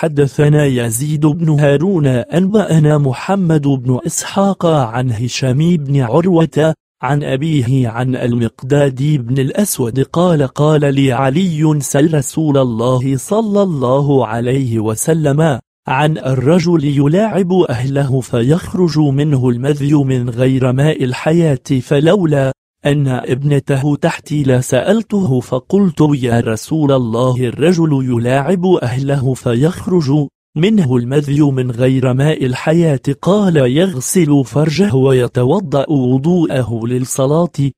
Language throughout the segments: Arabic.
حدثنا يزيد بن هارون أنبأنا محمد بن إسحاق عن هشام بن عروة عن أبيه عن المقداد بن الأسود قال قال لي علي سل رسول الله صلى الله عليه وسلم عن الرجل يلاعب أهله فيخرج منه المذي من غير ماء الحياة فلولا أن ابنته تحتي لسألته فقلت يا رسول الله الرجل يلاعب أهله فيخرج منه المذي من غير ماء الحياة قال يغسل فرجه ويتوضأ وضوءه للصلاة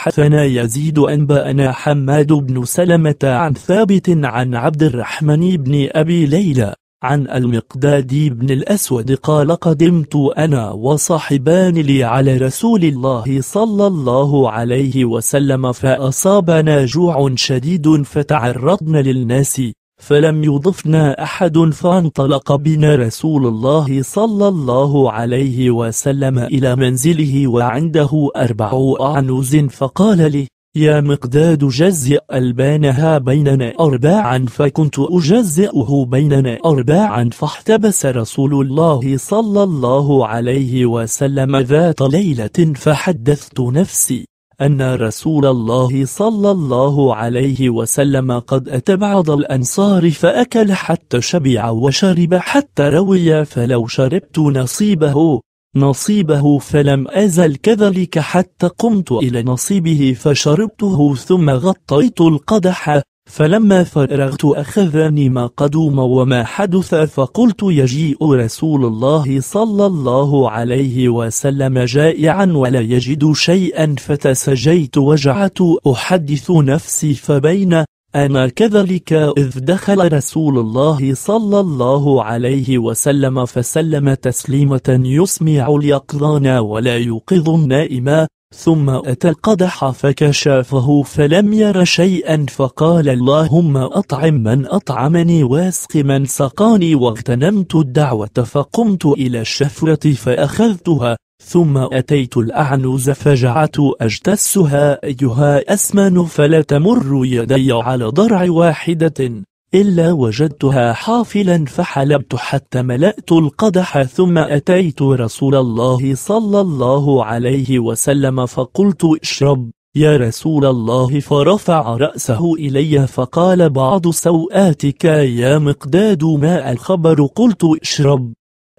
حثنا يزيد أنبأنا حماد بن سلمة عن ثابت عن عبد الرحمن بن أبي ليلى عن المقداد بن الأسود قال قدمت أنا وصاحبان لي على رسول الله صلى الله عليه وسلم فأصابنا جوع شديد فتعرضنا للناس فلم يضفنا أحد فانطلق بنا رسول الله صلى الله عليه وسلم إلى منزله وعنده أربع أعنز فقال لي يا مقداد جزئ ألبانها بيننا أرباعا فكنت أجزئه بيننا أرباعا فاحتبس رسول الله صلى الله عليه وسلم ذات ليلة فحدثت نفسي أن رسول الله صلى الله عليه وسلم قد أتى بعض الأنصار فأكل حتى شبع وشرب حتى روي فلو شربت نصيبه نصيبه فلم أزل كذلك حتى قمت إلى نصيبه فشربته ثم غطيت القدح فلما فرغت أخذني ما قدوم وما حدث فقلت يجيء رسول الله صلى الله عليه وسلم جائعا ولا يجد شيئا فتسجيت وجعت أحدث نفسي فبين أنا كذلك إذ دخل رسول الله صلى الله عليه وسلم فسلم تسليمة يسمع اليقظان ولا يوقظ النائم ثم أتى القدح فكشافه فلم ير شيئا فقال اللهم أطعم من أطعمني واسق من سقاني واغتنمت الدعوة فقمت إلى الشفرة فأخذتها ثم أتيت الأعنز فجعت أجتسها أيها أسمن فلا تمر يدي على ضرع واحدة إلا وجدتها حافلا فحلبت حتى ملأت القدح ثم أتيت رسول الله صلى الله عليه وسلم فقلت اشرب يا رسول الله فرفع رأسه إلي فقال بعض سوآتك يا مقداد ما الخبر قلت اشرب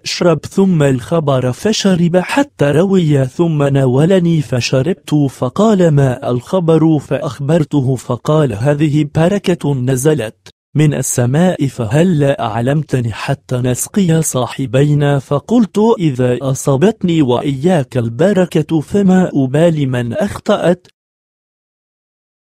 اشرب ثم الخبر فشرب حتى روي ثم ناولني فشربت فقال ما الخبر فأخبرته فقال هذه بركة نزلت من السماء فهل لا أعلمتني حتى نسقي صاحبينا فقلت إذا أصابتني وإياك البركة فما أبالي من أخطأت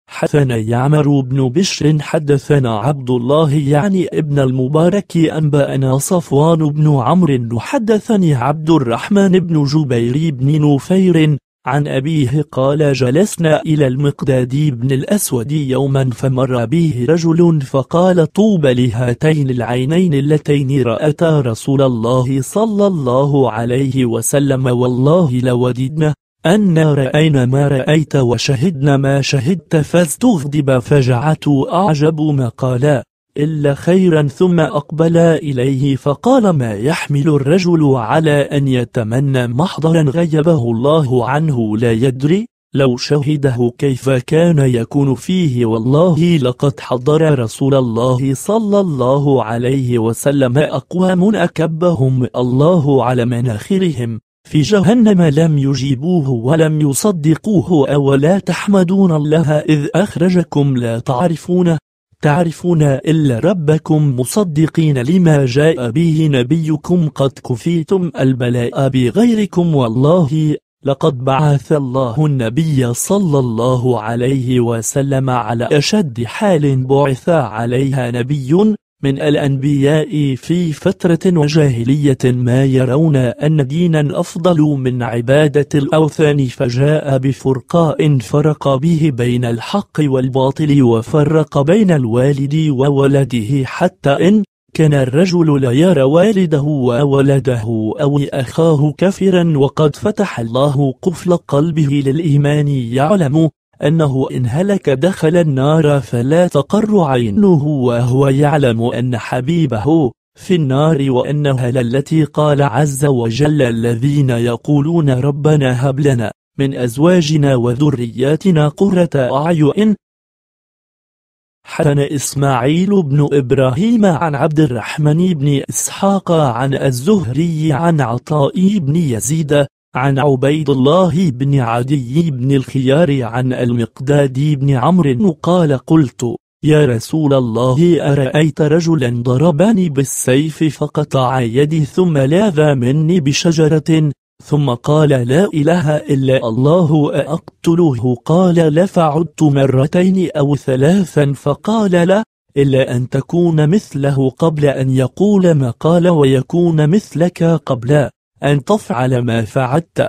حدثنا يعمر بن بشر حدثنا عبد الله يعني ابن المبارك أنبأنا صفوان بن عمرو حدثني عبد الرحمن بن جبير بن نفير عن أبيه قال جلسنا إلى المقداد بن الأسود يوما فمر به رجل فقال طوبى لهاتين العينين اللتين رأتا رسول الله صلى الله عليه وسلم والله لوددنا أنا رأينا ما رأيت وشهدنا ما شهدت فاستغضب فجعت أعجب ما قالا إلا خيرا ثم أقبل إليه فقال ما يحمل الرجل على أن يتمنى محضرا غيبه الله عنه لا يدري لو شهده كيف كان يكون فيه والله لقد حضر رسول الله صلى الله عليه وسلم أقوام أكبهم الله على مناخرهم في جهنم لم يجيبوه ولم يصدقوه أولا تحمدون الله إذ أخرجكم لا تعرفون تعرفون إلا ربكم مصدقين لما جاء به نبيكم قد كفيتم البلاء بغيركم والله لقد بعث الله النبي صلى الله عليه وسلم على أشد حال بعث عليها نبي من الأنبياء في فترة وجاهلية ما يرون أن دينا أفضل من عبادة الأوثان فجاء بفرقاء فرق به بين الحق والباطل وفرق بين الوالد وولده حتى إن كان الرجل لا يرى والده وولده أو أخاه كافرا وقد فتح الله قفل قلبه للإيمان يعلم أنه إن هلك دخل النار فلا تقر عينه وهو يعلم أن حبيبه في النار وأنها التي قال عز وجل الذين يقولون ربنا هب لنا من أزواجنا وذرياتنا قرة أعين حسن إسماعيل بن إبراهيم عن عبد الرحمن بن إسحاق عن الزهري عن عطاء بن يزيد عن عبيد الله بن عدي بن الخيار عن المقداد بن عمرو قال قلت يا رسول الله أرأيت رجلا ضربني بالسيف فقطع يدي ثم لاذى مني بشجرة ثم قال لا إله إلا الله أقتله قال لفعدت مرتين أو ثلاثا فقال لا إلا أن تكون مثله قبل أن يقول ما قال ويكون مثلك قبلا أن تفعل ما فعلت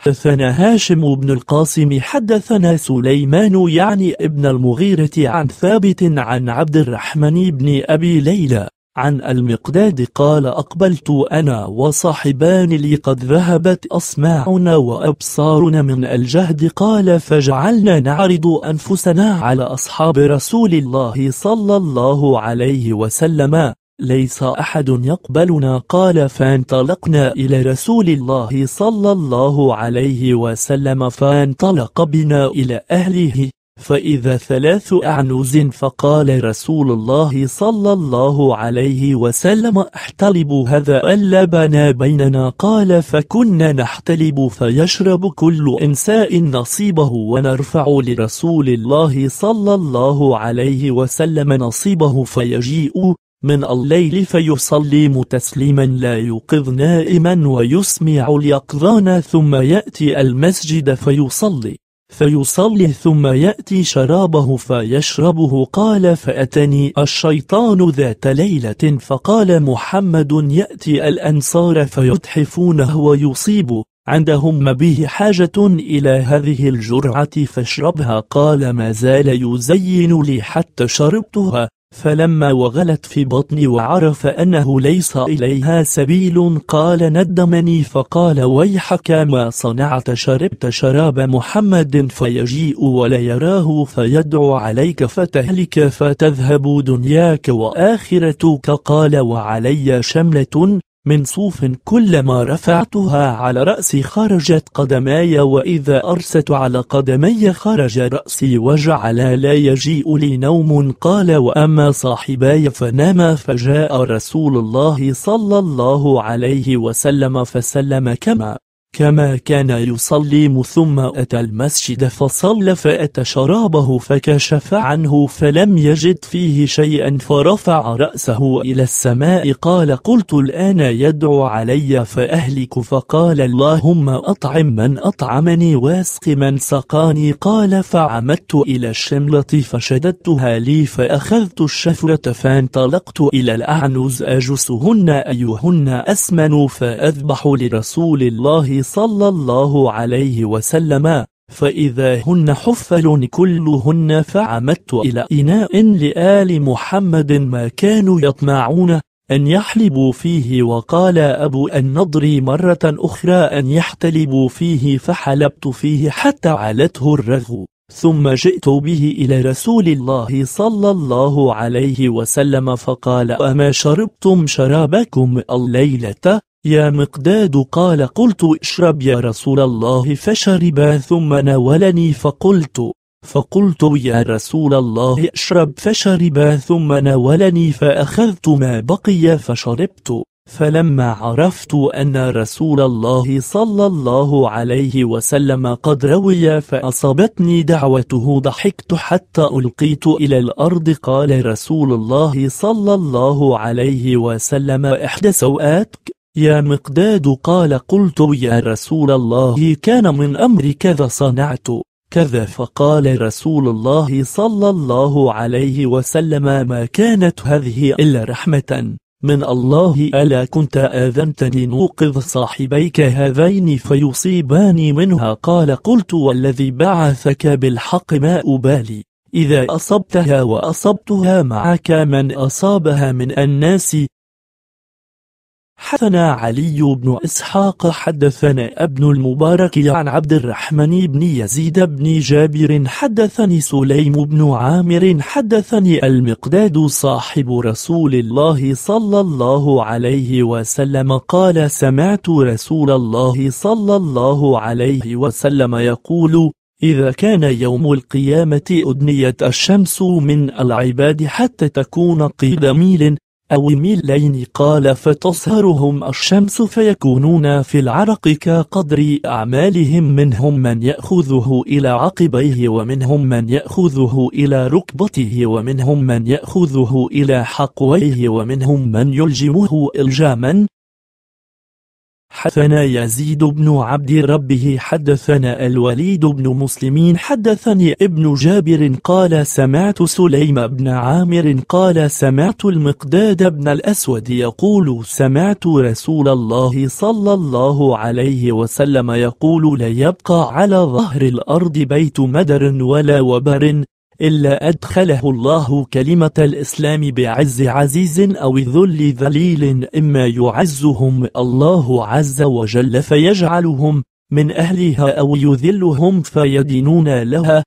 حدثنا هاشم بن القاسم حدثنا سليمان يعني ابن المغيرة عن ثابت عن عبد الرحمن بن أبي ليلى عن المقداد قال أقبلت أنا وصاحبان لي قد ذهبت أسماعنا وأبصارنا من الجهد قال فجعلنا نعرض أنفسنا على أصحاب رسول الله صلى الله عليه وسلم ليس أحد يقبلنا قال فانطلقنا إلى رسول الله صلى الله عليه وسلم فانطلق بنا إلى أهله فإذا ثلاث أعنوز فقال رسول الله صلى الله عليه وسلم احتلب هذا اللبن بيننا قال فكنا نحتلب فيشرب كل إنساء نصيبه ونرفع لرسول الله صلى الله عليه وسلم نصيبه فيجيء من الليل فيصلي متسليما لا يوقظ نائما ويسمع اليقظان ثم يأتي المسجد فيصلي فيصلي ثم يأتي شرابه فيشربه قال فأتني الشيطان ذات ليلة فقال محمد يأتي الأنصار فيتحفونه ويصيب عندهم به حاجة إلى هذه الجرعة فاشربها قال ما زال يزين لي حتى شربتها فلما وغلت في بطني وعرف أنه ليس إليها سبيل قال ندمني فقال ويحك ما صنعت شربت شراب محمد فيجيء ولا يراه فيدعو عليك فتهلك فتذهب دنياك وآخرتك قال وعلي شملة من صوف كلما رفعتها على رأسي خرجت قدماي وإذا أرست على قدمي خرج رأسي وجعل لا يجيء لي نوم قال وأما صاحباي فناما فجاء رسول الله صلى الله عليه وسلم فسلم كما كما كان يصلي ثم أتى المسجد فصلى فأتى شرابه فكشف عنه فلم يجد فيه شيئا فرفع رأسه إلى السماء قال قلت الآن يدعو علي فأهلك فقال اللهم أطعم من أطعمني واسق من سقاني قال فعمدت إلى الشملة فشددتها لي فأخذت الشفرة فانطلقت إلى الأعنز أجسهن أيهن أسمن فأذبح لرسول الله صلى الله عليه وسلم فإذا هن حفل كلهن فعمدت إلى إناء لآل محمد ما كانوا يطمعون أن يحلبوا فيه وقال أبو النضر مرة أخرى أن يحتلبوا فيه فحلبت فيه حتى علته الرغو ثم جئت به إلى رسول الله صلى الله عليه وسلم فقال أما شربتم شرابكم الليلة يا مقداد قال قلت اشرب يا رسول الله فشرب ثم ناولني فقلت فقلت يا رسول الله اشرب فشرب ثم ناولني فأخذت ما بقي فشربت فلما عرفت أن رسول الله صلى الله عليه وسلم قد روي فأصابتني دعوته ضحكت حتى ألقيت إلى الأرض قال رسول الله صلى الله عليه وسلم إحدى سوآتك يا مقداد قال قلت يا رسول الله كان من أمر كذا صنعت كذا فقال رسول الله صلى الله عليه وسلم ما كانت هذه إلا رحمة من الله ألا كنت آذنتني نوقظ صاحبيك هذين فيصيباني منها قال قلت والذي بعثك بالحق ما أبالي إذا أصبتها وأصبتها معك من أصابها من الناس حدثنا علي بن إسحاق حدثنا ابن المبارك عن عبد الرحمن بن يزيد بن جابر حدثني سليم بن عامر حدثني المقداد صاحب رسول الله صلى الله عليه وسلم قال سمعت رسول الله صلى الله عليه وسلم يقول إذا كان يوم القيامة أدنيت الشمس من العباد حتى تكون قيد ميل أو ميلين قال فتصهرهم الشمس فيكونون في العرق كقدر أعمالهم منهم من يأخذه إلى عقبيه ومنهم من يأخذه إلى ركبته ومنهم من يأخذه إلى حقويه ومنهم من يلجمه إلجاما حدثنا يزيد بن عبد ربه حدثنا الوليد بن مسلمين حدثني ابن جابر قال سمعت سليم بن عامر قال سمعت المقداد بن الأسود يقول سمعت رسول الله صلى الله عليه وسلم يقول لا يبقى على ظهر الأرض بيت مدر ولا وبر إلا أدخله الله كلمة الإسلام بعز عزيز أو ذل ذليل إما يعزهم الله عز وجل فيجعلهم من أهلها أو يذلهم فيدينون لها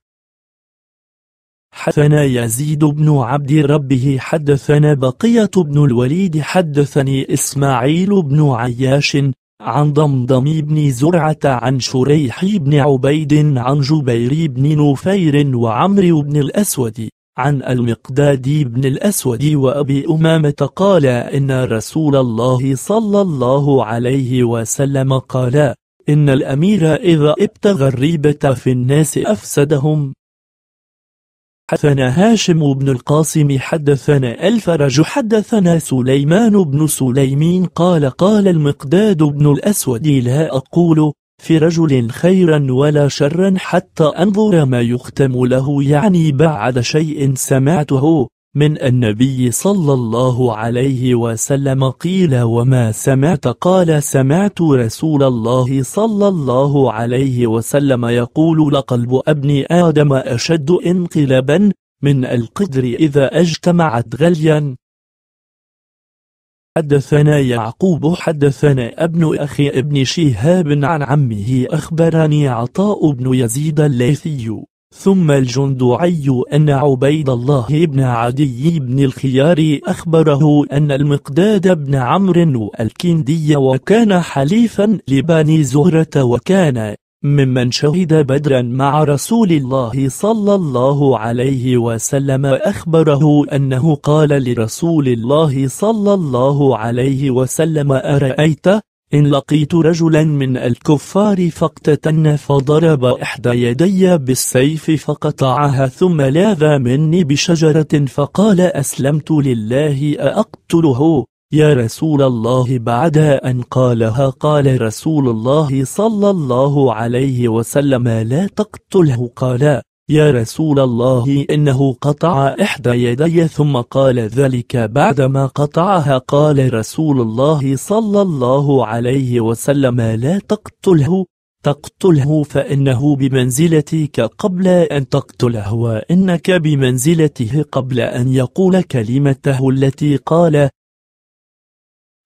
حدثنا يزيد بن عبد ربه حدثنا بقية بن الوليد حدثني إسماعيل بن عياش عن ضمضم بن زرعة عن شريح بن عبيد عن جبير بن نفير وعمر بن الأسود عن المقداد بن الأسود وأبي أمامة قال إن رسول الله صلى الله عليه وسلم قال إن الأمير إذا ابتغى الريبة في الناس أفسدهم حدثنا هاشم بن القاسم حدثنا الفرج حدثنا سليمان بن سليمين قال قال المقداد بن الأسود لا أقول في رجل خيرا ولا شرا حتى أنظر ما يختم له يعني بعد شيء سمعته من النبي صلى الله عليه وسلم قيل وما سمعت قال سمعت رسول الله صلى الله عليه وسلم يقول لقلب ابن آدم أشد انقلابا من القدر إذا اجتمعت غليا حدثنا يعقوب حدثنا ابن أخي ابن شهاب عن عمه أخبرني عطاء بن يزيد الليثي ثم الجندعي أن عبيد الله بن عدي بن الخيار أخبره أن المقداد بن عمرو الكندي وكان حليفا لبني زهرة وكان ممن شهد بدرا مع رسول الله صلى الله عليه وسلم أخبره أنه قال لرسول الله صلى الله عليه وسلم أرأيت إن لقيت رجلا من الكفار فاقتتن فضرب إحدى يدي بالسيف فقطعها ثم لاذ مني بشجرة فقال أسلمت لله أأقتله يا رسول الله بعد أن قالها قال رسول الله صلى الله عليه وسلم لا تقتله قال يا رسول الله إنه قطع إحدى يدي ثم قال ذلك بعدما قطعها قال رسول الله صلى الله عليه وسلم لا تقتله تقتله فإنه بمنزلتك قبل أن تقتله وإنك بمنزلته قبل أن يقول كلمته التي قال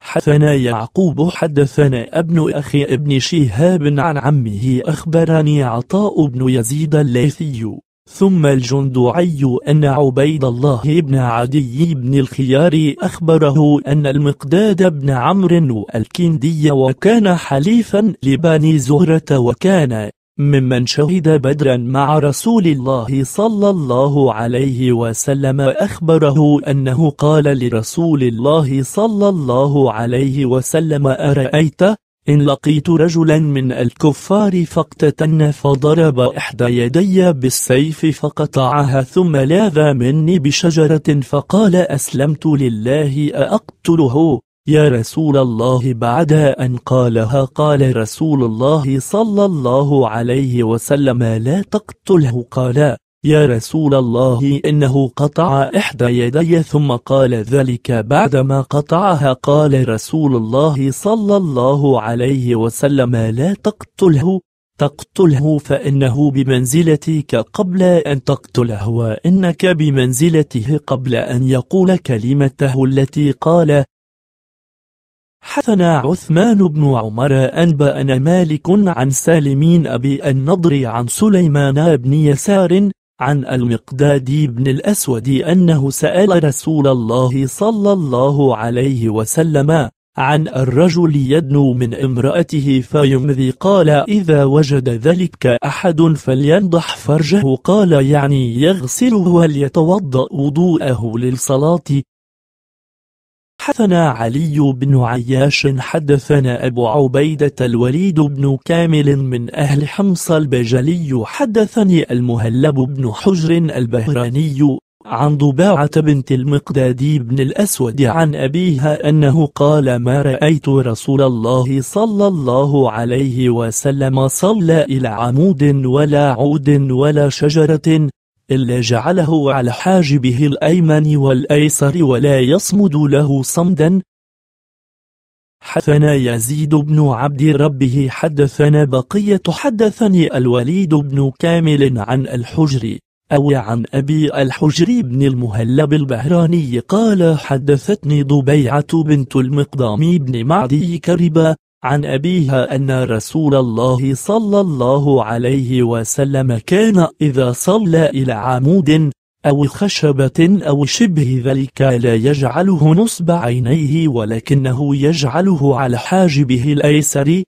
حدثنا يعقوب حدثنا ابن أخي ابن شهاب عن عمه أخبرني عطاء بن يزيد الليثي ثم الجندعي أن عبيد الله بن عدي بن الخيار أخبره أن المقداد بن عمرو الكندي وكان حليفا لبني زهرة وكان ممن شهد بدرا مع رسول الله صلى الله عليه وسلم أخبره أنه قال لرسول الله صلى الله عليه وسلم أرأيت إن لقيت رجلا من الكفار فاقتتن فضرب إحدى يدي بالسيف فقطعها ثم لاذى مني بشجرة فقال أسلمت لله أقتله يا رسول الله بعد أن قالها قال رسول الله صلى الله عليه وسلم لا تقتله قال يا رسول الله إنه قطع إحدى يدي ثم قال ذلك بعدما قطعها قال رسول الله صلى الله عليه وسلم لا تقتله تقتله فإنه بمنزلتك قبل أن تقتله وإنك بمنزلته قبل أن يقول كلمته التي قال حثنا عثمان بن عمر أنبأنا مالك عن سالمين أبي النضر عن سليمان بن يسار عن المقداد بن الأسود أنه سأل رسول الله صلى الله عليه وسلم عن الرجل يدنو من امرأته فيمذي قال إذا وجد ذلك أحد فلينضح فرجه قال يعني يغسله وليتوضأ وضوءه للصلاة حدثنا علي بن عياش حدثنا أبو عبيدة الوليد بن كامل من أهل حمص البجلي حدثني المهلب بن حجر البهراني عن ضباعة بنت المقداد بن الأسود عن أبيها أنه قال ما رأيت رسول الله صلى الله عليه وسلم صلى إلى عمود ولا عود ولا شجرة إلا جعله على حاجبه الأيمن والأيسر ولا يصمد له صمدا حدثنا يزيد بن عبد ربه حدثنا بقية حدثني الوليد بن كامل عن الحجري أو عن أبي الحجري بن المهلب البهراني قال حدثتني ضبيعة بنت المقدام بن معدي كربة عن أبيها أن رسول الله صلى الله عليه وسلم كان إذا صلى إلى عمود أو خشبة أو شبه ذلك لا يجعله نصب عينيه ولكنه يجعله على حاجبه الأيسر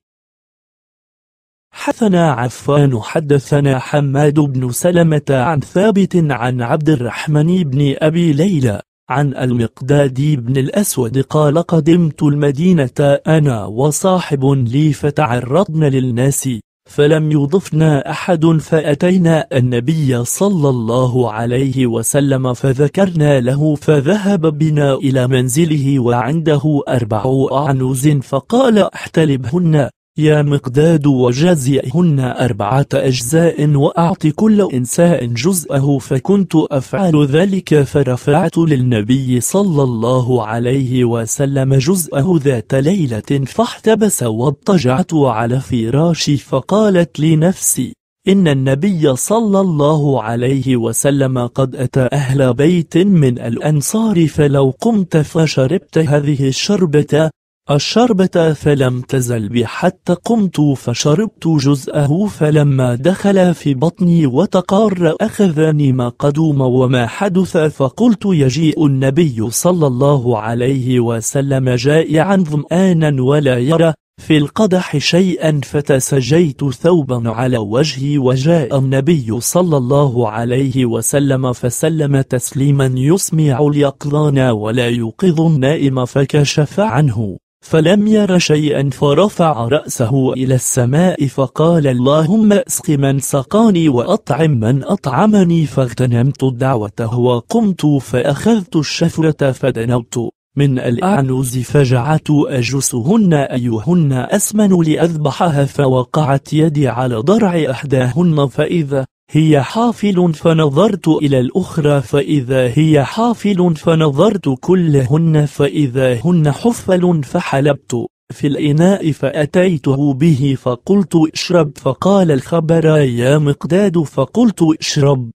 حثنا عفان حدثنا حماد بن سلمة عن ثابت عن عبد الرحمن بن أبي ليلى عن المقداد بن الأسود قال قدمت المدينة أنا وصاحب لي فتعرضنا للناس فلم يضفنا أحد فأتينا النبي صلى الله عليه وسلم فذكرنا له فذهب بنا إلى منزله وعنده أربع أعنوز فقال احتلبهن يا مقداد وجزئهن أربعة أجزاء وأعط كل إنساء جزءه فكنت أفعل ذلك فرفعت للنبي صلى الله عليه وسلم جزءه ذات ليلة فاحتبس واضطجعت على فراشي فقالت لي نفسي إن النبي صلى الله عليه وسلم قد أتى أهل بيت من الأنصار فلو قمت فشربت هذه الشربة الشربة فلم تزل بي حتى قمت فشربت جزءه فلما دخل في بطني وتقار أخذني ما قدوم وما حدث فقلت يجيء النبي صلى الله عليه وسلم جائعا ظمآنا ولا يرى في القدح شيئا فتسجيت ثوبا على وجهي وجاء النبي صلى الله عليه وسلم فسلم تسليما يسمع اليقظان ولا يوقظ النائم فكشف عنه فلم ير شيئا فرفع رأسه إلى السماء فقال اللهم اسق من سقاني وأطعم من أطعمني فاغتنمت الدعوة وقمت فأخذت الشفرة فدنوت من الأعنوز فجعت أجسهن أيهن أسمن لأذبحها فوقعت يدي على ضرع أحداهن فإذا هي حافل فنظرت إلى الأخرى فإذا هي حافل فنظرت كلهن فإذا هن حفل فحلبت في الإناء فأتيته به فقلت اشرب فقال الخبر يا مقداد فقلت اشرب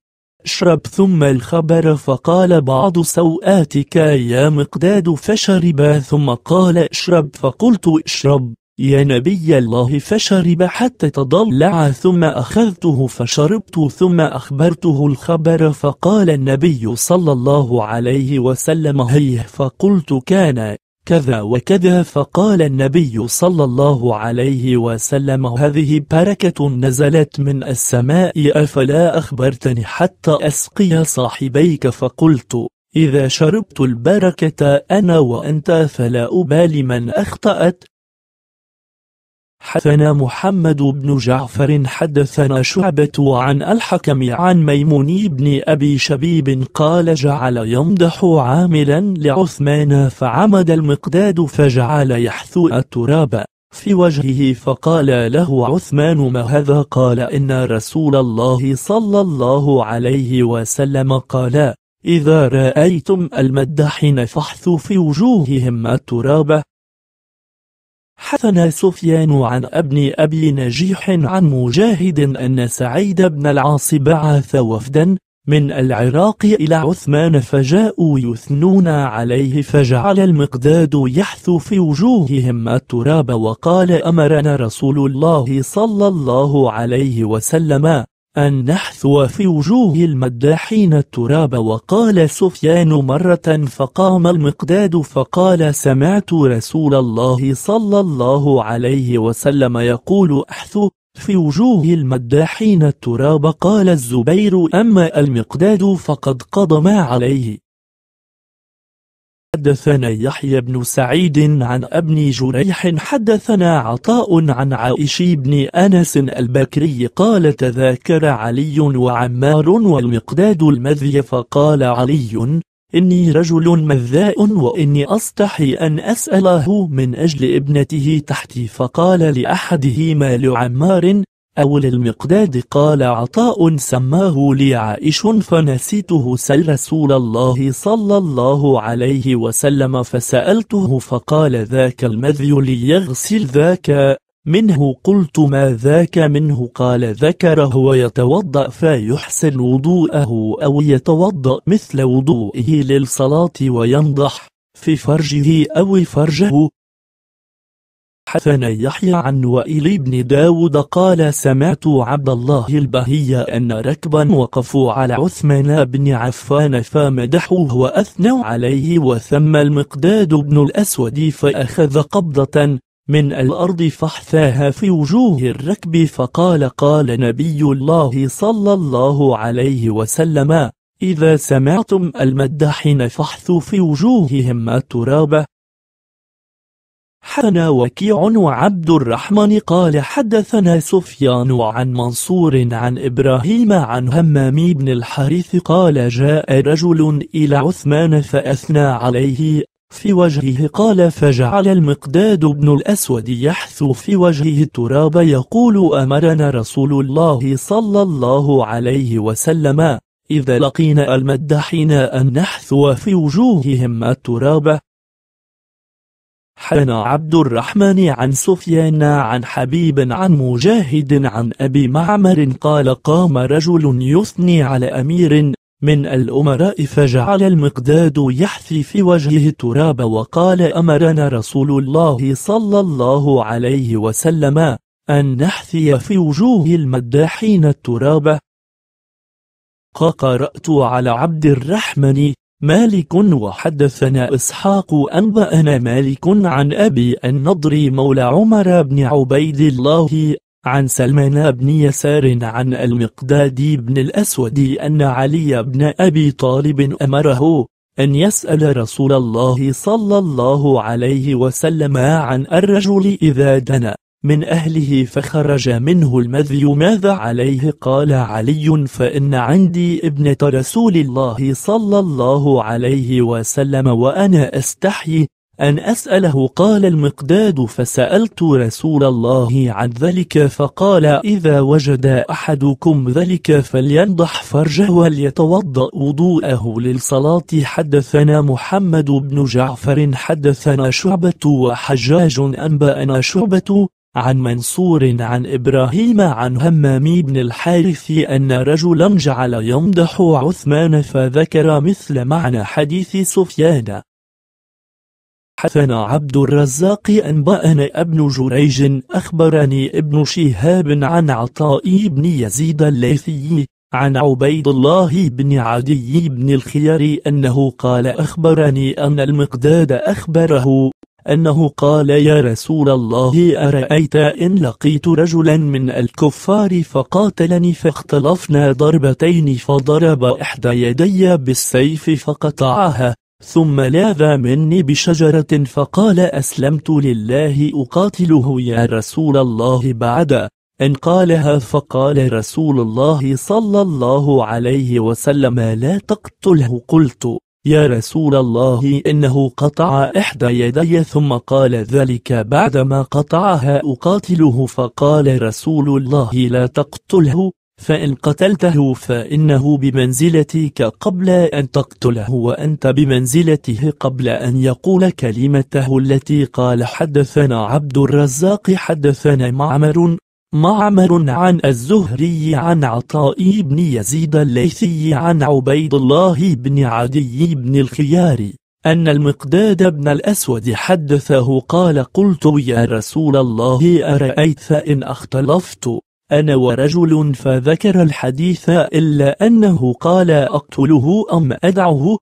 اشرب ثم الخبر فقال بعض سوآتك يا مقداد فشرب ثم قال اشرب فقلت اشرب يا نبي الله فشرب حتى تضلع ثم أخذته فشربت ثم أخبرته الخبر فقال النبي صلى الله عليه وسلم هيه فقلت كان كذا وكذا فقال النبي صلى الله عليه وسلم هذه بركة نزلت من السماء أفلا أخبرتني حتى أسقي صاحبيك فقلت إذا شربت البركة أنا وأنت فلا أبالي من أخطأت حدثنا محمد بن جعفر حدثنا شعبة عن الحكم عن ميمون بن أبي شبيب قال جعل يمدح عاملا لعثمان فعمد المقداد فجعل يحثو التراب في وجهه فقال له عثمان ما هذا قال إن رسول الله صلى الله عليه وسلم قال إذا رأيتم المدحين فاحثوا في وجوههم التراب حثنا سفيان عن ابن أبي نجيح عن مجاهد أن سعيد بن العاص بعث وفدا من العراق إلى عثمان فجاءوا يثنون عليه فجعل المقداد يحث في وجوههم التراب وقال أمرنا رسول الله صلى الله عليه وسلم أن نحثو في وجوه المداحين التراب وقال سفيان مرة فقام المقداد فقال سمعت رسول الله صلى الله عليه وسلم يقول أحثو في وجوه المداحين التراب قال الزبير أما المقداد فقد قضم عليه حدثنا يحيى بن سعيد عن ابن جريح حدثنا عطاء عن عائش بن أنس البكري قال تذاكر علي وعمار والمقداد المذي فقال علي إني رجل مذاء وإني أستحي أن أسأله من أجل ابنته تحتي فقال لأحدهما لعمار أو للمقداد قال عطاء سماه لي عائش فنسيته سل رسول الله صلى الله عليه وسلم فسألته فقال ذاك المذي ليغسل ذاك منه قلت ما ذاك منه قال ذكره ويتوضأ فيحسن وضوءه أو يتوضأ مثل وضوئه للصلاة وينضح في فرجه أو فرجه حثنا يحيى عن وائل بن داود قال سمعت عبد الله البهي أن ركبا وقفوا على عثمان بن عفان فمدحوه وأثنوا عليه وثم المقداد بن الأسود فأخذ قبضة من الأرض فحثاها في وجوه الركب فقال قال نبي الله صلى الله عليه وسلم إذا سمعتم المدحين فحثوا في وجوههم التراب حنا وكيع وعبد الرحمن قال حدثنا سفيان عن منصور عن إبراهيم عن همام بن الحارث قال جاء رجل إلى عثمان فأثنى عليه في وجهه قال فجعل المقداد بن الأسود يحثو في وجهه التراب يقول أمرنا رسول الله صلى الله عليه وسلم إذا لقينا المدحين أن نحثو في وجوههم التراب حدثنا عبد الرحمن عن سفيان عن حبيب عن مجاهد عن أبي معمر قال قام رجل يثني على أمير من الأمراء فجعل المقداد يحثي في وجهه التراب وقال أمرنا رسول الله صلى الله عليه وسلم أن نحثي في وجوه المداحين التراب قرأت على عبد الرحمن مالك وحدثنا إسحاق أنبأنا مالك عن أبي النضر مولى عمر بن عبيد الله عن سلمان بن يسار عن المقداد بن الأسود أن علي بن أبي طالب أمره أن يسأل رسول الله صلى الله عليه وسلم عن الرجل إذا دنا من أهله فخرج منه المذي ماذا عليه قال علي فإن عندي ابنة رسول الله صلى الله عليه وسلم وأنا أستحي أن أسأله قال المقداد فسألت رسول الله عن ذلك فقال إذا وجد أحدكم ذلك فلينضح فرجه وليتوضأ وضوءه للصلاة حدثنا محمد بن جعفر حدثنا شعبة وحجاج أنبأنا شعبة عن منصور عن إبراهيم عن همام بن الحارث أن رجلا جعل يمدح عثمان فذكر مثل معنى حديث سفيان حثنا عبد الرزاق أنبأنا ابن جريج أخبرني ابن شهاب عن عطاء بن يزيد الليثي عن عبيد الله بن عدي بن الخيار أنه قال أخبرني أن المقداد أخبره أنه قال يا رسول الله أرأيت إن لقيت رجلا من الكفار فقاتلني فاختلفنا ضربتين فضرب إحدى يدي بالسيف فقطعها ثم لاذ مني بشجرة فقال أسلمت لله أقاتله يا رسول الله بعد إن قالها فقال رسول الله صلى الله عليه وسلم لا تقتله قلت يا رسول الله إنه قطع إحدى يدي ثم قال ذلك بعدما قطعها أقاتله فقال رسول الله لا تقتله فإن قتلته فإنه بمنزلتك قبل أن تقتله وأنت بمنزلته قبل أن يقول كلمته التي قال حدثنا عبد الرزاق حدثنا معمر معمر عن الزهري عن عطاء بن يزيد الليثي عن عبيد الله بن عدي بن الخياري أن المقداد بن الأسود حدثه قال قلت يا رسول الله أرأيت إن اختلفت أنا ورجل فذكر الحديث إلا أنه قال أقتله أم أدعه